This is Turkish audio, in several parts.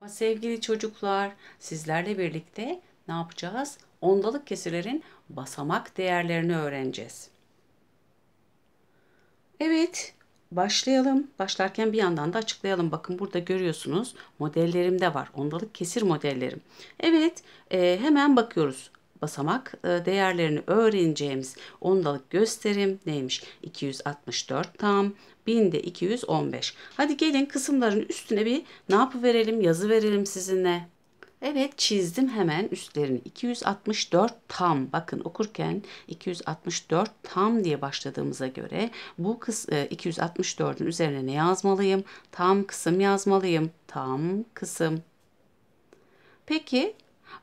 Ama sevgili çocuklar sizlerle birlikte ne yapacağız? Ondalık kesirlerin basamak değerlerini öğreneceğiz. Evet, başlayalım. Başlarken bir yandan da açıklayalım. Bakın burada görüyorsunuz modellerim de var. Ondalık kesir modellerim. Evet e, hemen bakıyoruz basamak e, değerlerini öğreneceğimiz ondalık gösterim neymiş? 264 tam. 1000'de 215. Hadi gelin kısımların üstüne bir ne yapı verelim? Yazı verelim sizinle. Evet çizdim hemen üstlerini 264 tam bakın okurken 264 tam diye başladığımıza göre bu kıs 264'ün e, üzerine ne yazmalıyım? Tam kısım yazmalıyım. Tam kısım. Peki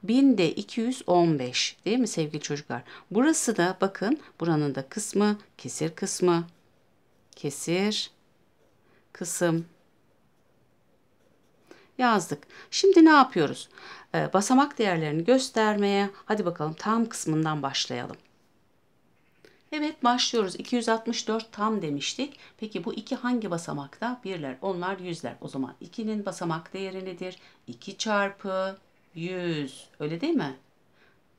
1000 215 değil mi sevgili çocuklar? Burası da bakın buranın da kısmı, kesir kısmı, kesir, kısım yazdık. Şimdi ne yapıyoruz? Ee, basamak değerlerini göstermeye hadi bakalım tam kısmından başlayalım. Evet başlıyoruz. 264 tam demiştik. Peki bu iki hangi basamakta? Birler, onlar, yüzler. O zaman 2'nin basamak değeri nedir? 2 çarpı 100. Öyle değil mi?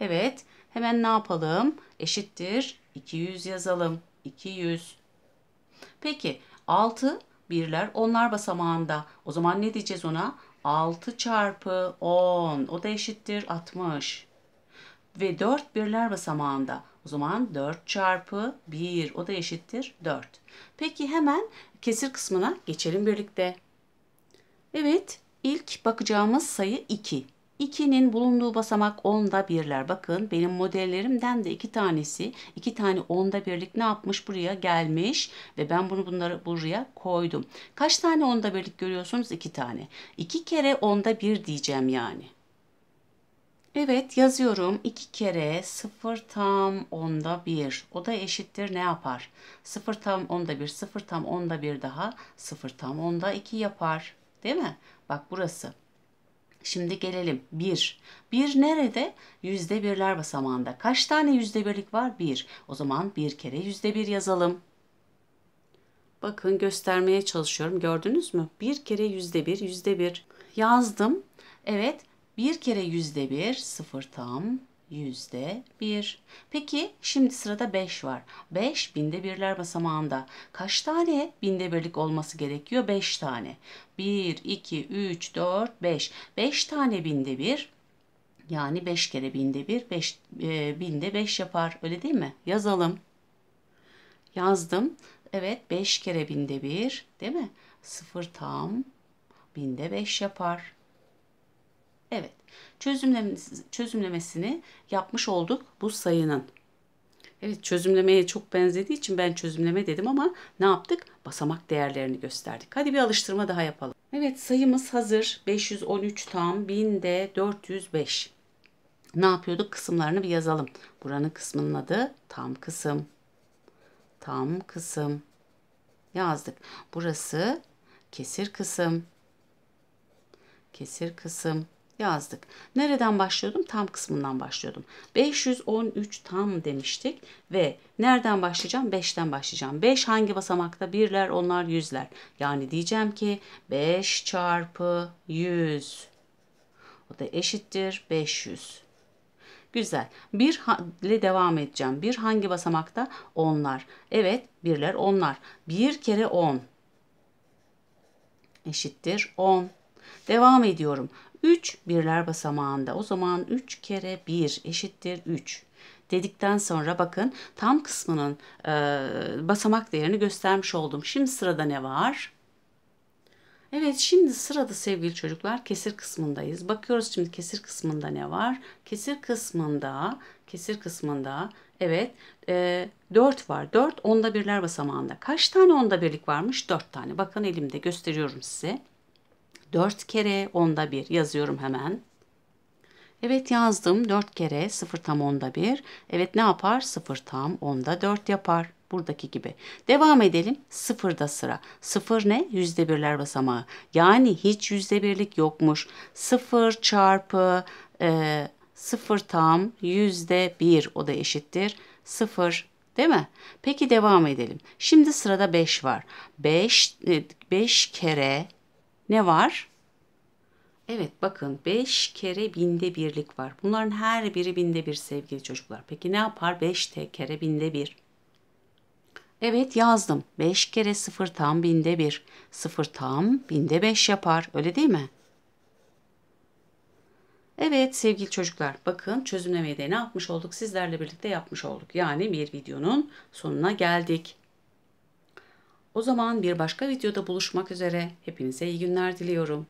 Evet. Hemen ne yapalım? Eşittir. 200 yazalım. 200. Peki 6 birler onlar basamağında. O zaman ne diyeceğiz ona? 6 çarpı 10. O da eşittir 60. Ve 4 birler basamağında. O zaman 4 çarpı 1. O da eşittir 4. Peki hemen kesir kısmına geçelim birlikte. Evet ilk bakacağımız sayı 2. 2'nin bulunduğu basamak onda birler. Bakın benim modellerimden de iki tanesi, iki tane onda birlik ne yapmış buraya gelmiş ve ben bunu bunları buraya koydum. Kaç tane onda birlik görüyorsunuz? İki tane. İki kere onda bir diyeceğim yani. Evet yazıyorum 2 kere 0 tam onda 1 o da eşittir ne yapar? 0 tam onda 1 0 tam onda 1 daha 0 tam onda 2 yapar değil mi? Bak burası Şimdi gelelim 1. 1 nerede? Yüzde birler basamağında. Kaç tane yüzde birlik var? 1. O zaman bir kere yüzde bir yazalım. Bakın göstermeye çalışıyorum. Gördünüz mü? Bir kere yüzde bir, yüzde bir yazdım. Evet, bir kere yüzde bir, sıfır tam yüzde bir. Peki şimdi sırada 5 var. 5 binde birler basamağında. Kaç tane binde birlik olması gerekiyor? 5 tane. 1, 2, 3, 4, 5. 5 tane binde bir. Yani 5 kere binde bir, 5 e, binde 5 yapar. Öyle değil mi? Yazalım. Yazdım. Evet 5 kere binde bir değil mi? 0 tam binde 5 yapar. Evet. Çözümlemesini yapmış olduk bu sayının. Evet çözümlemeye çok benzediği için ben çözümleme dedim ama ne yaptık? Basamak değerlerini gösterdik. Hadi bir alıştırma daha yapalım. Evet sayımız hazır. 513 tam 1000 de 405. Ne yapıyorduk? Kısımlarını bir yazalım. Buranın kısmının adı tam kısım. Tam kısım. Yazdık. Burası kesir kısım. Kesir kısım yazdık. Nereden başlıyordum? Tam kısmından başlıyordum. 513 tam demiştik ve nereden başlayacağım? 5'ten başlayacağım. 5 hangi basamakta? Birler, onlar, yüzler. Yani diyeceğim ki 5 çarpı 100. O da eşittir 500. Güzel. Bir ile devam edeceğim. Bir hangi basamakta? Onlar. Evet, birler onlar. Bir kere 10 eşittir 10. Devam ediyorum. 3 birler basamağında. O zaman 3 kere 1 eşittir 3 dedikten sonra bakın tam kısmının e, basamak değerini göstermiş oldum. Şimdi sırada ne var? Evet şimdi sırada sevgili çocuklar kesir kısmındayız. Bakıyoruz şimdi kesir kısmında ne var? Kesir kısmında, kesir kısmında evet e, 4 var. 4 onda birler basamağında. Kaç tane onda birlik varmış? 4 tane. Bakın elimde gösteriyorum size. 4 kere onda 1 yazıyorum hemen. Evet yazdım 4 kere 0 tam onda 1. Evet ne yapar? 0 tam onda 4 yapar. Buradaki gibi. Devam edelim. Sıfırda sıra. Sıfır ne? Yüzde birler basamağı. Yani hiç yüzde birlik yokmuş. Sıfır çarpı e, sıfır tam yüzde bir. O da eşittir. Sıfır Değil mi? Peki devam edelim. Şimdi sırada 5 var. 5 e, beş kere ne var? Evet bakın 5 kere binde birlik var. Bunların her biri binde bir sevgili çocuklar. Peki ne yapar 5 kere binde bir? Evet yazdım. 5 kere 0 tam binde 1. 0 tam binde 5 yapar. Öyle değil mi? Evet sevgili çocuklar bakın çözümlemeyi de ne yapmış olduk? Sizlerle birlikte yapmış olduk. Yani bir videonun sonuna geldik. O zaman bir başka videoda buluşmak üzere. Hepinize iyi günler diliyorum.